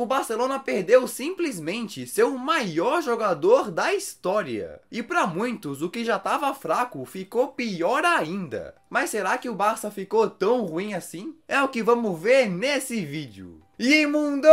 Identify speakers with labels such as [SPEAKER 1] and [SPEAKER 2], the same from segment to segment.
[SPEAKER 1] o Barcelona perdeu simplesmente seu maior jogador da história. E para muitos, o que já estava fraco ficou pior ainda. Mas será que o Barça ficou tão ruim assim? É o que vamos ver nesse vídeo. E mundo,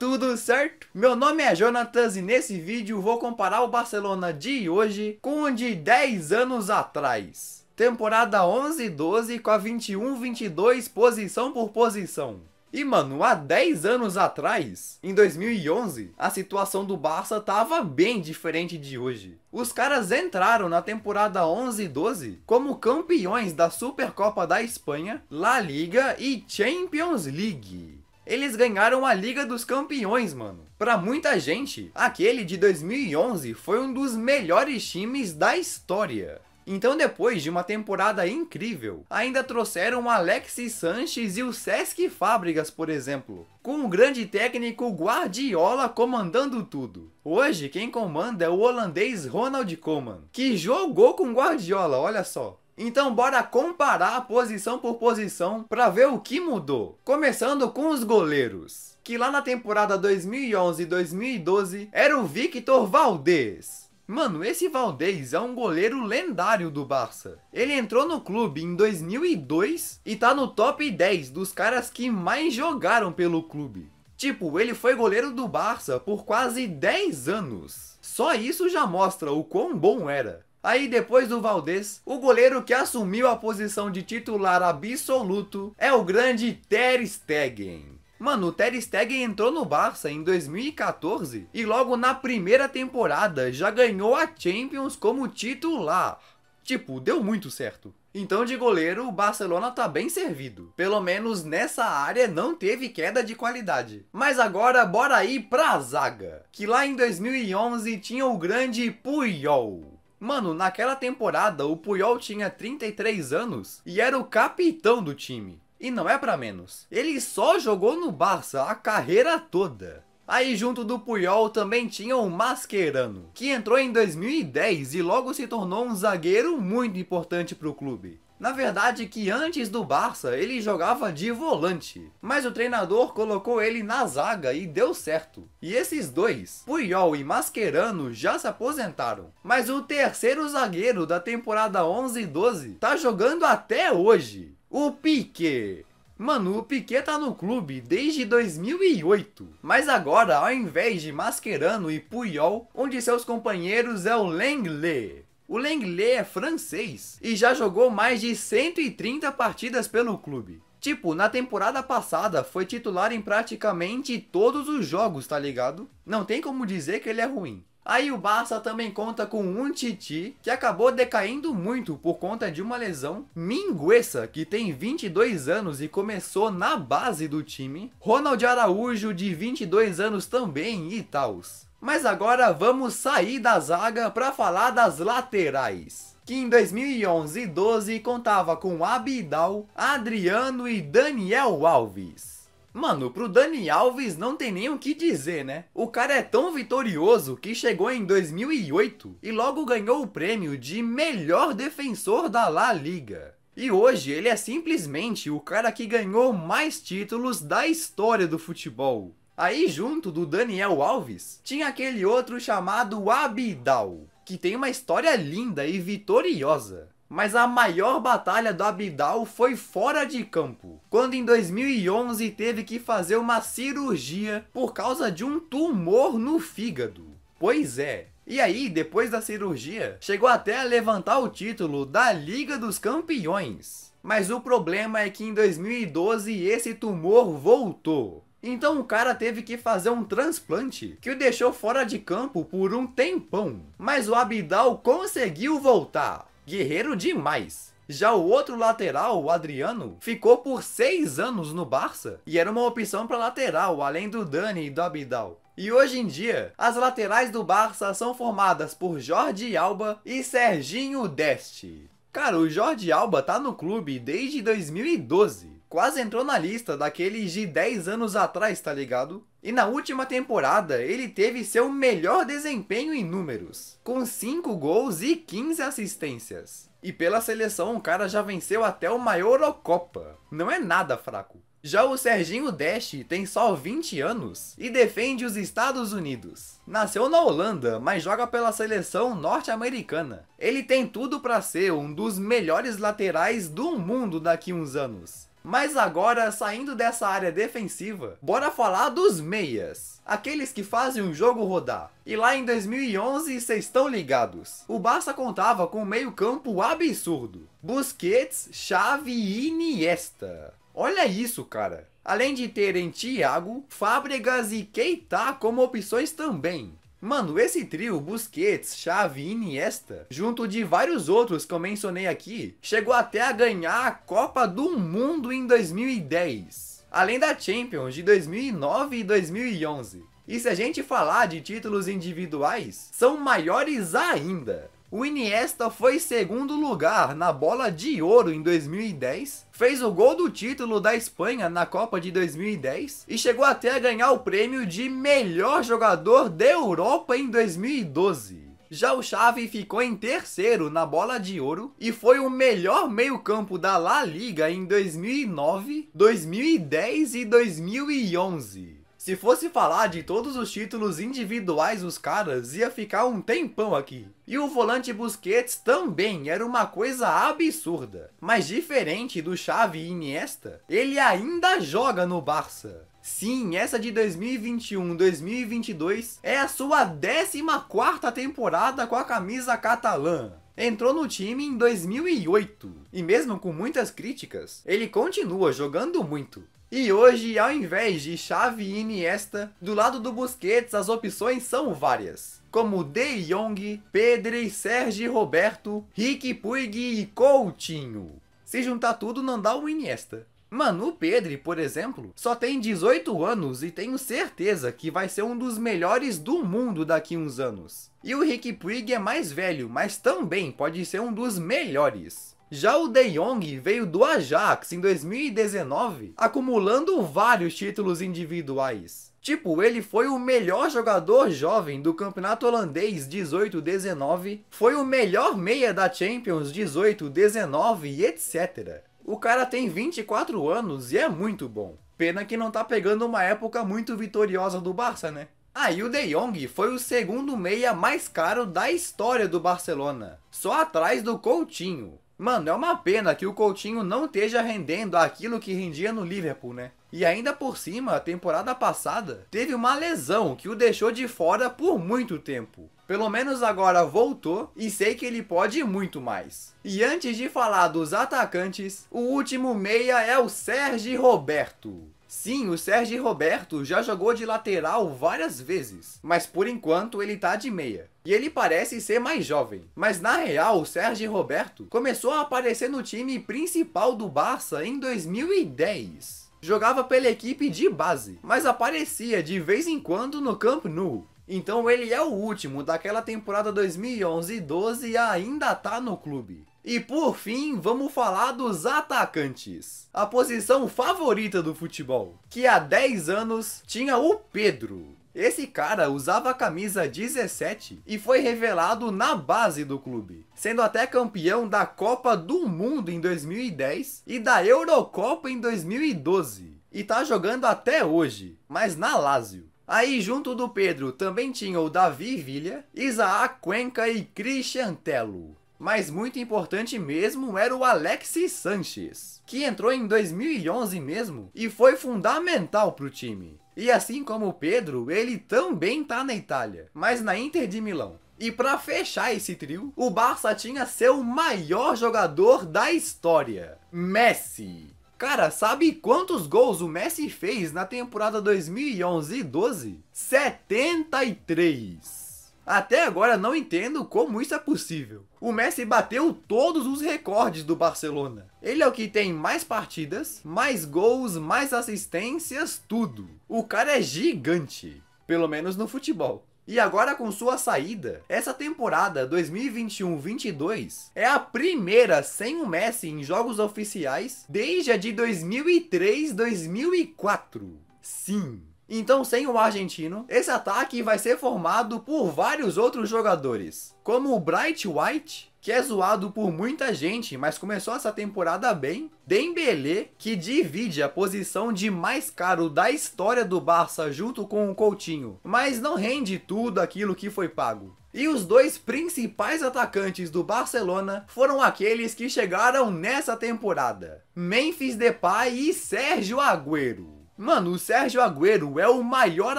[SPEAKER 1] tudo certo? Meu nome é Jonatas e nesse vídeo vou comparar o Barcelona de hoje com o de 10 anos atrás. Temporada 11 12 com a 21-22 posição por posição. E, mano, há 10 anos atrás, em 2011, a situação do Barça tava bem diferente de hoje. Os caras entraram na temporada 11 e 12 como campeões da Supercopa da Espanha, La Liga e Champions League. Eles ganharam a Liga dos Campeões, mano. Pra muita gente, aquele de 2011 foi um dos melhores times da história. Então, depois de uma temporada incrível, ainda trouxeram Alexis Sanches e o Sesc Fábricas, por exemplo, com o grande técnico Guardiola comandando tudo. Hoje, quem comanda é o holandês Ronald Koeman, que jogou com Guardiola, olha só. Então bora comparar posição por posição para ver o que mudou. Começando com os goleiros, que lá na temporada 2011 2012 era o Victor Valdez, Mano, esse Valdez é um goleiro lendário do Barça. Ele entrou no clube em 2002 e tá no top 10 dos caras que mais jogaram pelo clube. Tipo, ele foi goleiro do Barça por quase 10 anos. Só isso já mostra o quão bom era. Aí depois do Valdez, o goleiro que assumiu a posição de titular absoluto é o grande Ter Stegen. Mano, o Ter Stegen entrou no Barça em 2014 e logo na primeira temporada já ganhou a Champions como titular. Tipo, deu muito certo. Então, de goleiro, o Barcelona tá bem servido. Pelo menos nessa área não teve queda de qualidade. Mas agora, bora ir pra zaga, que lá em 2011 tinha o grande Puyol. Mano, naquela temporada o Puyol tinha 33 anos e era o capitão do time. E não é para menos. Ele só jogou no Barça a carreira toda. Aí junto do Puyol também tinha o Mascherano, que entrou em 2010 e logo se tornou um zagueiro muito importante para o clube. Na verdade que antes do Barça ele jogava de volante, mas o treinador colocou ele na zaga e deu certo. E esses dois, Puyol e Mascherano, já se aposentaram. Mas o terceiro zagueiro da temporada 11 e 12 tá jogando até hoje. O Piquet. Mano, o Piquet tá no clube desde 2008, mas agora ao invés de Mascherano e Puyol, um de seus companheiros é o Lenglet. O Lenglet é francês e já jogou mais de 130 partidas pelo clube. Tipo, na temporada passada foi titular em praticamente todos os jogos, tá ligado? Não tem como dizer que ele é ruim. Aí o Barça também conta com um Titi, que acabou decaindo muito por conta de uma lesão. Minguessa, que tem 22 anos e começou na base do time. Ronald Araújo, de 22 anos também e tals. Mas agora vamos sair da zaga para falar das laterais que em 2011 e 12 contava com Abidal, Adriano e Daniel Alves. Mano, pro Dani Alves não tem nem o que dizer, né? O cara é tão vitorioso que chegou em 2008 e logo ganhou o prêmio de melhor defensor da La Liga. E hoje ele é simplesmente o cara que ganhou mais títulos da história do futebol. Aí junto do Daniel Alves, tinha aquele outro chamado Abidal, que tem uma história linda e vitoriosa. Mas a maior batalha do Abidal foi fora de campo, quando em 2011 teve que fazer uma cirurgia por causa de um tumor no fígado. Pois é, e aí, depois da cirurgia, chegou até a levantar o título da Liga dos Campeões. Mas o problema é que em 2012 esse tumor voltou. Então o cara teve que fazer um transplante, que o deixou fora de campo por um tempão. Mas o Abidal conseguiu voltar guerreiro demais. Já o outro lateral, o Adriano, ficou por seis anos no Barça e era uma opção para lateral, além do Dani e do Abidal. E hoje em dia, as laterais do Barça são formadas por Jordi Alba e Serginho Deste. Cara, o Jordi Alba tá no clube desde 2012 quase entrou na lista daqueles de 10 anos atrás, tá ligado? E na última temporada, ele teve seu melhor desempenho em números, com 5 gols e 15 assistências. E pela seleção, o cara já venceu até uma Eurocopa. Não é nada fraco. Já o Serginho Dash tem só 20 anos e defende os Estados Unidos. Nasceu na Holanda, mas joga pela seleção norte-americana. Ele tem tudo para ser um dos melhores laterais do mundo daqui uns anos. Mas agora, saindo dessa área defensiva, bora falar dos meias. Aqueles que fazem o jogo rodar. E lá em 2011, vocês estão ligados. O Barça contava com um meio campo absurdo. Busquets, Xavi e Iniesta. Olha isso, cara. Além de terem Thiago, Fábregas e Keita como opções também. Mano, esse trio, Busquets, Xavi e Iniesta, junto de vários outros que eu mencionei aqui, chegou até a ganhar a Copa do Mundo em 2010. Além da Champions de 2009 e 2011. E se a gente falar de títulos individuais, são maiores ainda. O Iniesta foi segundo lugar na bola de ouro em 2010, fez o gol do título da Espanha na Copa de 2010 e chegou até a ganhar o prêmio de melhor jogador da Europa em 2012. Já o Xavi ficou em terceiro na bola de ouro e foi o melhor meio-campo da La Liga em 2009, 2010 e 2011. Se fosse falar de todos os títulos individuais dos caras, ia ficar um tempão aqui. E o volante Busquets também era uma coisa absurda. Mas diferente do Xavi e Iniesta, ele ainda joga no Barça. Sim, essa de 2021-2022 é a sua 14ª temporada com a camisa catalã entrou no time em 2008. E mesmo com muitas críticas, ele continua jogando muito. E hoje, ao invés de Xavi e Iniesta, do lado do Busquets as opções são várias. Como De Jong, Pedri, Sérgio Roberto, Rick Puig e Coutinho. Se juntar tudo não dá um Iniesta. Mano, o Pedri, por exemplo, só tem 18 anos e tenho certeza que vai ser um dos melhores do mundo daqui uns anos. E o Rick Puig é mais velho, mas também pode ser um dos melhores. Já o De Jong veio do Ajax em 2019, acumulando vários títulos individuais. Tipo, ele foi o melhor jogador jovem do campeonato holandês 18-19, foi o melhor meia da Champions 18-19 e etc. O cara tem 24 anos e é muito bom. Pena que não tá pegando uma época muito vitoriosa do Barça, né? Aí ah, o De Jong foi o segundo meia mais caro da história do Barcelona, só atrás do Coutinho. Mano, é uma pena que o Coutinho não esteja rendendo aquilo que rendia no Liverpool, né? E ainda por cima, a temporada passada teve uma lesão que o deixou de fora por muito tempo. Pelo menos agora voltou e sei que ele pode muito mais. E antes de falar dos atacantes, o último meia é o Sérgio Roberto. Sim, o Sérgio Roberto já jogou de lateral várias vezes, mas por enquanto ele tá de meia. E ele parece ser mais jovem. Mas na real, o Sérgio Roberto começou a aparecer no time principal do Barça em 2010. Jogava pela equipe de base, mas aparecia de vez em quando no Camp Nou. Então ele é o último daquela temporada 2011-12 e ainda tá no clube. E por fim, vamos falar dos atacantes. A posição favorita do futebol, que há 10 anos tinha o Pedro. Esse cara usava a camisa 17 e foi revelado na base do clube, sendo até campeão da Copa do Mundo em 2010 e da Eurocopa em 2012. E tá jogando até hoje, mas na Lazio. Aí junto do Pedro também tinha o Davi Villa, Isaac Cuenca e Cristian Tello. Mas muito importante mesmo era o Alexis Sanches, que entrou em 2011 mesmo e foi fundamental para o time. E assim como o Pedro, ele também tá na Itália, mas na Inter de Milão. E para fechar esse trio, o Barça tinha seu maior jogador da história, Messi. Cara, sabe quantos gols o Messi fez na temporada 2011 e 12? 73. Até agora não entendo como isso é possível. O Messi bateu todos os recordes do Barcelona. Ele é o que tem mais partidas, mais gols, mais assistências, tudo. O cara é gigante, pelo menos no futebol. E agora com sua saída, essa temporada 2021-22 é a primeira sem o Messi em jogos oficiais desde a de 2003-2004. Sim, então, sem o argentino, esse ataque vai ser formado por vários outros jogadores, como o Bright White, que é zoado por muita gente, mas começou essa temporada bem. Dembele, que divide a posição de mais caro da história do Barça junto com o Coutinho, mas não rende tudo aquilo que foi pago. E os dois principais atacantes do Barcelona foram aqueles que chegaram nessa temporada: Memphis Depay e Sérgio Agüero. Mano, o Sérgio Agüero é o maior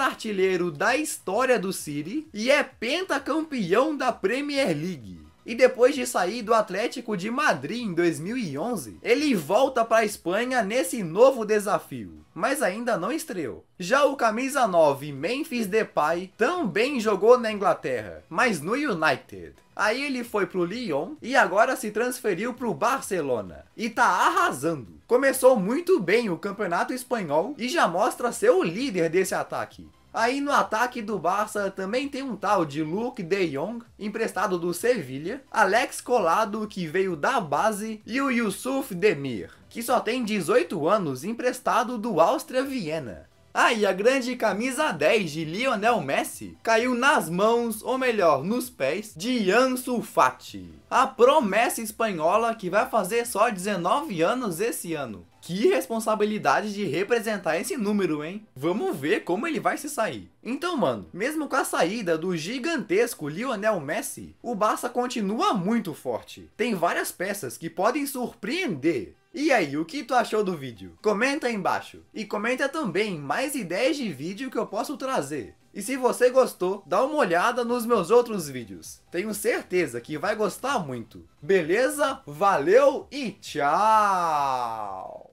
[SPEAKER 1] artilheiro da história do City e é pentacampeão da Premier League. E depois de sair do Atlético de Madrid em 2011, ele volta para a Espanha nesse novo desafio, mas ainda não estreou. Já o camisa 9 Memphis Depay também jogou na Inglaterra, mas no United. Aí ele foi pro Lyon e agora se transferiu pro Barcelona. E tá arrasando. Começou muito bem o campeonato espanhol e já mostra ser o líder desse ataque. Aí no ataque do Barça também tem um tal de Luke De Jong, emprestado do Sevilha, Alex Colado, que veio da base, e o Yusuf Demir, que só tem 18 anos, emprestado do Áustria Viena. Ah, a grande camisa 10 de Lionel Messi caiu nas mãos, ou melhor, nos pés, de Ansu Fati, a promessa espanhola que vai fazer só 19 anos esse ano. Que responsabilidade de representar esse número, hein? Vamos ver como ele vai se sair. Então, mano, mesmo com a saída do gigantesco Lionel Messi, o Barça continua muito forte. Tem várias peças que podem surpreender. E aí, o que tu achou do vídeo? Comenta aí embaixo. E comenta também mais ideias de vídeo que eu posso trazer. E se você gostou, dá uma olhada nos meus outros vídeos. Tenho certeza que vai gostar muito. Beleza? Valeu e tchau!